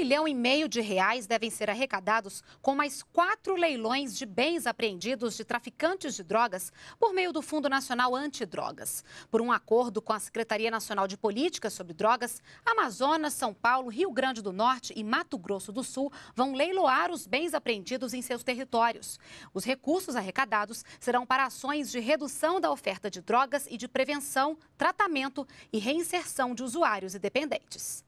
Milhão e meio de reais devem ser arrecadados com mais quatro leilões de bens apreendidos de traficantes de drogas por meio do Fundo Nacional Antidrogas. Por um acordo com a Secretaria Nacional de Políticas sobre Drogas, Amazonas, São Paulo, Rio Grande do Norte e Mato Grosso do Sul vão leiloar os bens apreendidos em seus territórios. Os recursos arrecadados serão para ações de redução da oferta de drogas e de prevenção, tratamento e reinserção de usuários e dependentes.